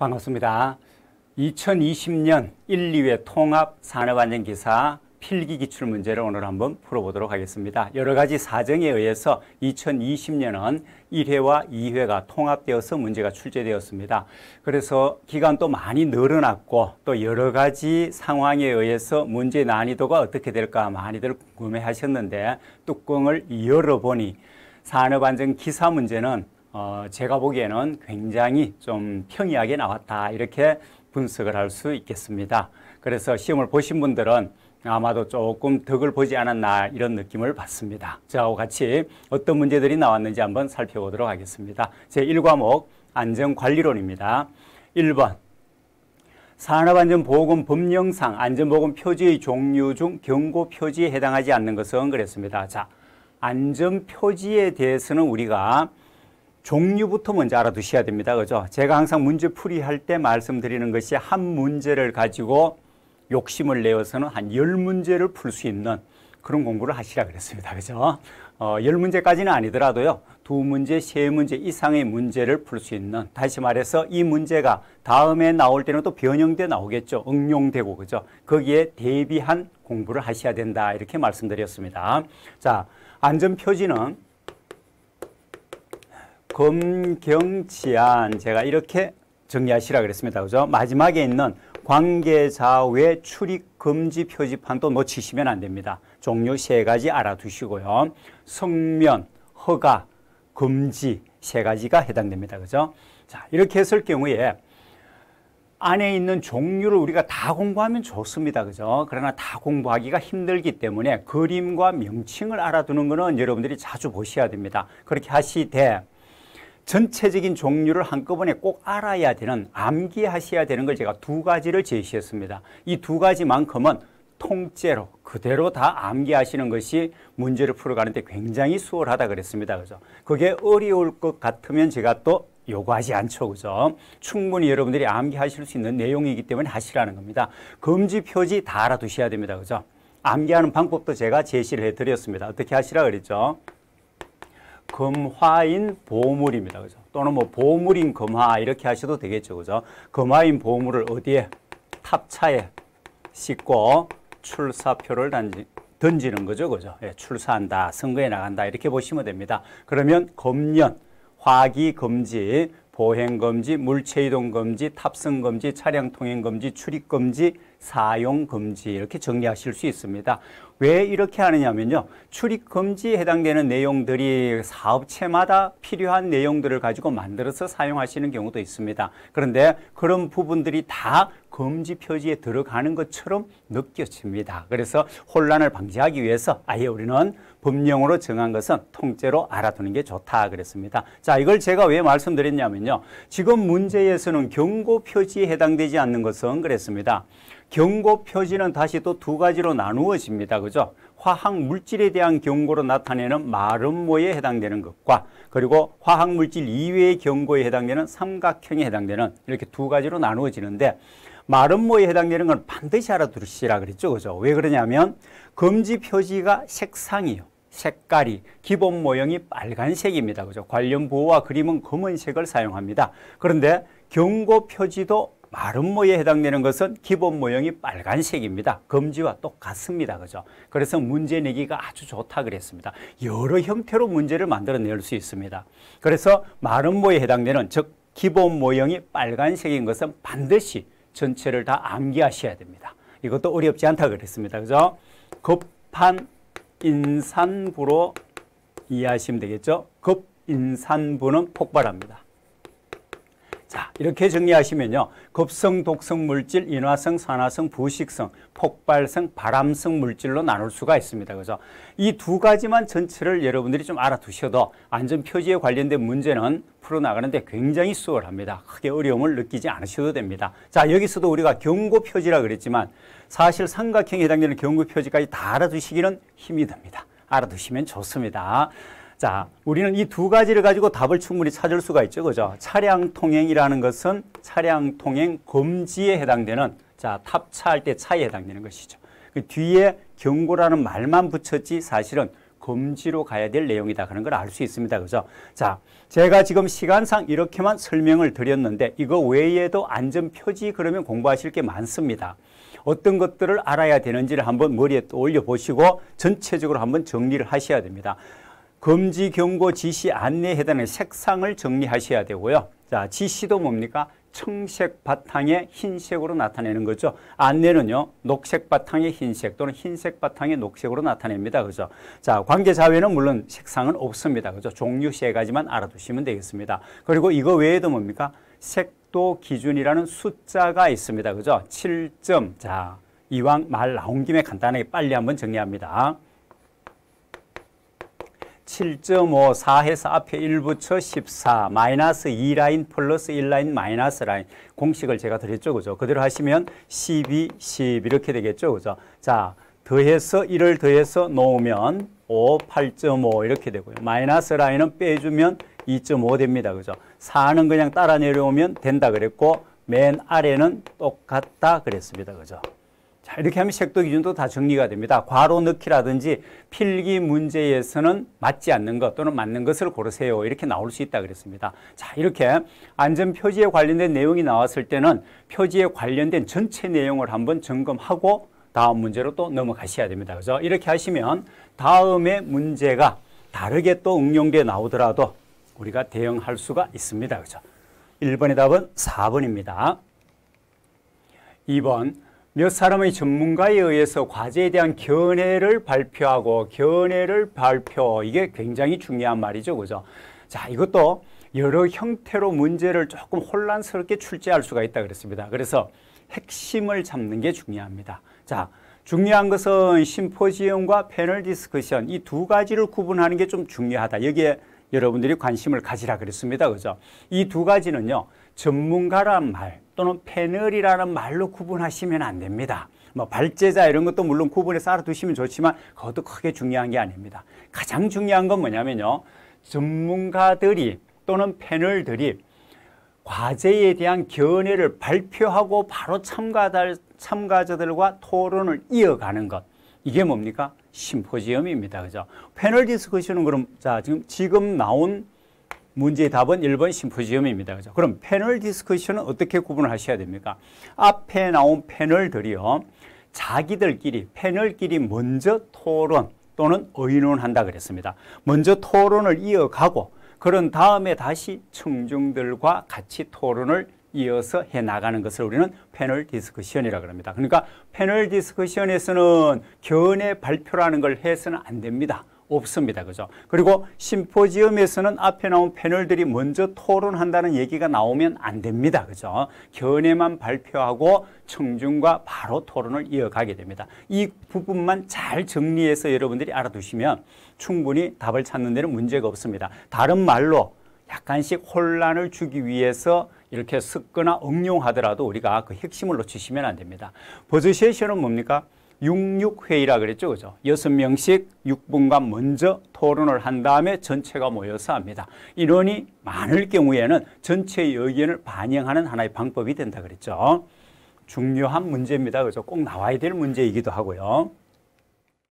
반갑습니다. 2020년 1, 2회 통합 산업안전기사 필기 기출 문제를 오늘 한번 풀어보도록 하겠습니다. 여러 가지 사정에 의해서 2020년은 1회와 2회가 통합되어서 문제가 출제되었습니다. 그래서 기간도 많이 늘어났고 또 여러 가지 상황에 의해서 문제 난이도가 어떻게 될까 많이들 궁금해 하셨는데 뚜껑을 열어보니 산업안전 기사 문제는 어, 제가 보기에는 굉장히 좀 평이하게 나왔다 이렇게 분석을 할 수 있겠습니다. 그래서 시험을 보신 분들은 아마도 조금 덕을 보지 않았나 이런 느낌을 받습니다. 저하고 같이 어떤 문제들이 나왔는지 한번 살펴보도록 하겠습니다. 제 1과목 안전관리론입니다. 1번 산업안전보건 법령상 안전보건 표지의 종류 중 경고 표지에 해당하지 않는 것은 그랬습니다. 자, 안전 표지에 대해서는 우리가 종류부터 먼저 알아두셔야 됩니다. 그죠? 제가 항상 문제 풀이할 때 말씀드리는 것이 한 문제를 가지고 욕심을 내어서는 한 열문제를 풀 수 있는 그런 공부를 하시라 그랬습니다. 그죠? 어, 1문제까지는 아니더라도요. 두 문제, 세 문제 이상의 문제를 풀 수 있는 다시 말해서 이 문제가 다음에 나올 때는 또 변형돼 나오겠죠. 응용되고 그죠? 거기에 대비한 공부를 하셔야 된다. 이렇게 말씀드렸습니다. 자, 안전 표지는 검경치안 제가 이렇게 정리하시라 그랬습니다. 그죠? 마지막에 있는 관계자 외 출입 금지 표지판도 놓치시면 안 됩니다. 종류 세 가지 알아두시고요. 성면, 허가, 금지 세 가지가 해당됩니다. 그죠? 자, 이렇게 했을 경우에 안에 있는 종류를 우리가 다 공부하면 좋습니다. 그죠? 그러나 다 공부하기가 힘들기 때문에 그림과 명칭을 알아두는 것은 여러분들이 자주 보셔야 됩니다. 그렇게 하시되 전체적인 종류를 한꺼번에 꼭 알아야 되는 암기하셔야 되는 걸 제가 두 가지를 제시했습니다. 이 두 가지만큼은 통째로 그대로 다 암기하시는 것이 문제를 풀어가는데 굉장히 수월하다 그랬습니다. 그죠? 그게 어려울 것 같으면 제가 또 요구하지 않죠. 그죠? 충분히 여러분들이 암기하실 수 있는 내용이기 때문에 하시라는 겁니다. 금지 표지 다 알아두셔야 됩니다. 그죠? 암기하는 방법도 제가 제시를 해드렸습니다. 어떻게 하시라 그랬죠? 금화인 보물입니다. 그죠? 또는 뭐 보물인 금화 이렇게 하셔도 되겠죠. 그죠? 금화인 보물을 어디에 탑차에 싣고 출사표를 단지 던지는 거죠. 그죠? 예, 출사한다, 선거에 나간다 이렇게 보시면 됩니다. 그러면 검년, 화기 금지, 보행 금지, 물체 이동 금지, 탑승 금지, 차량 통행 금지, 출입 금지, 사용 금지 이렇게 정리하실 수 있습니다. 왜 이렇게 하느냐면요. 출입 금지에 해당되는 내용들이 사업체마다 필요한 내용들을 가지고 만들어서 사용하시는 경우도 있습니다. 그런데 그런 부분들이 다 금지 표지에 들어가는 것처럼 느껴집니다. 그래서 혼란을 방지하기 위해서 아예 우리는 법령으로 정한 것은 통째로 알아두는 게 좋다 그랬습니다. 자, 이걸 제가 왜 말씀드렸냐면요. 지금 문제에서는 경고 표지에 해당되지 않는 것은 그랬습니다. 경고 표지는 다시 또 두 가지로 나누어집니다. 그죠? 화학 물질에 대한 경고로 나타내는 마름모에 해당되는 것과 그리고 화학 물질 이외의 경고에 해당되는 삼각형에 해당되는 이렇게 두 가지로 나누어지는데 마름모에 해당되는 건 반드시 알아두시라 그랬죠. 그죠? 왜 그러냐면 금지 표지가 색상이요. 색깔이 기본 모형이 빨간색입니다. 그죠? 관련 보호와 그림은 검은색을 사용합니다. 그런데 경고 표지도 마름 모에 해당되는 것은 기본 모형이 빨간색입니다. 검지와 똑같습니다. 그죠? 그래서 문제 내기가 아주 좋다 그랬습니다. 여러 형태로 문제를 만들어낼 수 있습니다. 그래서 마른 모에 해당되는 즉 기본 모형이 빨간색인 것은 반드시 전체를 다 암기하셔야 됩니다. 이것도 어렵지 않다 그랬습니다. 그죠? 급한 인산부로 이해하시면 되겠죠? 급인산부는 폭발합니다. 자 이렇게 정리하시면요. 급성 독성 물질, 인화성, 산화성, 부식성, 폭발성, 발암성 물질로 나눌 수가 있습니다. 그래서 이 두 가지만 전체를 여러분들이 좀 알아두셔도 안전표지에 관련된 문제는 풀어나가는데 굉장히 수월합니다. 크게 어려움을 느끼지 않으셔도 됩니다. 자 여기서도 우리가 경고표지라 그랬지만 사실 삼각형에 해당되는 경고표지까지 다 알아두시기는 힘이 듭니다. 알아두시면 좋습니다. 자, 우리는 이 두 가지를 가지고 답을 충분히 찾을 수가 있죠. 그죠? 차량 통행이라는 것은 차량 통행 금지에 해당되는 자, 탑차할 때 차에 해당되는 것이죠. 그 뒤에 경고라는 말만 붙였지 사실은 금지로 가야 될 내용이다. 그런 걸 알 수 있습니다. 그죠? 자, 제가 지금 시간상 이렇게만 설명을 드렸는데 이거 외에도 안전 표지 그러면 공부하실 게 많습니다. 어떤 것들을 알아야 되는지를 한번 머리에 떠올려 보시고 전체적으로 한번 정리를 하셔야 됩니다. 금지 경고 지시 안내에 해당하는 색상을 정리하셔야 되고요. 자, 지시도 뭡니까? 청색 바탕에 흰색으로 나타내는 거죠. 안내는요. 녹색 바탕에 흰색 또는 흰색 바탕에 녹색으로 나타냅니다. 그죠? 자, 관계 자회는 물론 색상은 없습니다. 그죠? 종류 세 가지만 알아두시면 되겠습니다. 그리고 이거 외에도 뭡니까? 색도 기준이라는 숫자가 있습니다. 그죠? 7점. 자, 이왕 말 나온 김에 간단하게 빨리 한번 정리합니다. 17.5 4해서 앞에 1부처 14 마이너스 2라인 플러스 1라인 마이너스 라인 공식을 제가 드렸죠. 그죠? 그대로 하시면 12, 10 이렇게 되겠죠. 그죠? 자, 더해서 1을 더해서 놓으면 5, 8.5 이렇게 되고요. 마이너스 라인은 빼주면 2.5 됩니다. 그죠? 4는 그냥 따라 내려오면 된다 그랬고 맨 아래는 똑같다 그랬습니다. 그죠? 자, 이렇게 하면 색도 기준도 다 정리가 됩니다. 과로 넣기라든지 필기 문제에서는 맞지 않는 것 또는 맞는 것을 고르세요. 이렇게 나올 수 있다 그랬습니다. 자, 이렇게 안전 표지에 관련된 내용이 나왔을 때는 표지에 관련된 전체 내용을 한번 점검하고 다음 문제로 또 넘어가셔야 됩니다. 그래서 이렇게 하시면 다음에 문제가 다르게 또 응용돼 나오더라도 우리가 대응할 수가 있습니다. 그죠 1번의 답은 4번입니다. 2번 몇 사람의 전문가에 의해서 과제에 대한 견해를 발표하고 견해를 발표 이게 굉장히 중요한 말이죠. 그죠? 자, 이것도 여러 형태로 문제를 조금 혼란스럽게 출제할 수가 있다 그랬습니다. 그래서 핵심을 잡는 게 중요합니다. 자, 중요한 것은 심포지엄과 패널 디스커션 이 두 가지를 구분하는 게 좀 중요하다. 여기에 여러분들이 관심을 가지라 그랬습니다. 그죠? 이 두 가지는요. 전문가란 말 또는 패널이라는 말로 구분하시면 안 됩니다. 뭐 발제자 이런 것도 물론 구분해서 알아두시면 좋지만 그것도 크게 중요한 게 아닙니다. 가장 중요한 건 뭐냐면요. 전문가들이 또는 패널들이 과제에 대한 견해를 발표하고 바로 참가자, 참가자들과 토론을 이어가는 것. 이게 뭡니까? 심포지엄입니다. 그죠? 패널 디스커션은 그럼 자, 지금, 지금 나온 문제의 답은 1번 심포지엄입니다. 그죠? 그럼 패널 디스커션은 어떻게 구분 하셔야 됩니까? 앞에 나온 패널들이요. 자기들끼리 패널끼리 먼저 토론 또는 의논한다 그랬습니다. 먼저 토론을 이어가고 그런 다음에 다시 청중들과 같이 토론을 이어서 해 나가는 것을 우리는 패널 디스커션이라고 합니다. 그러니까 패널 디스커션에서는 견해 발표라는 걸 해서는 안 됩니다. 없습니다. 그죠? 그리고 심포지엄에서는 앞에 나온 패널들이 먼저 토론한다는 얘기가 나오면 안 됩니다. 그죠? 견해만 발표하고 청중과 바로 토론을 이어가게 됩니다. 이 부분만 잘 정리해서 여러분들이 알아두시면 충분히 답을 찾는 데는 문제가 없습니다. 다른 말로 약간씩 혼란을 주기 위해서 이렇게 섞거나 응용하더라도 우리가 그 핵심을 놓치시면 안 됩니다. 버즈세션은 뭡니까? 66회의라 그랬죠. 그죠? 6명씩 6분간 먼저 토론을 한 다음에 전체가 모여서 합니다. 이론이 많을 경우에는 전체의 의견을 반영하는 하나의 방법이 된다 그랬죠. 중요한 문제입니다. 그죠꼭 나와야 될 문제이기도 하고요.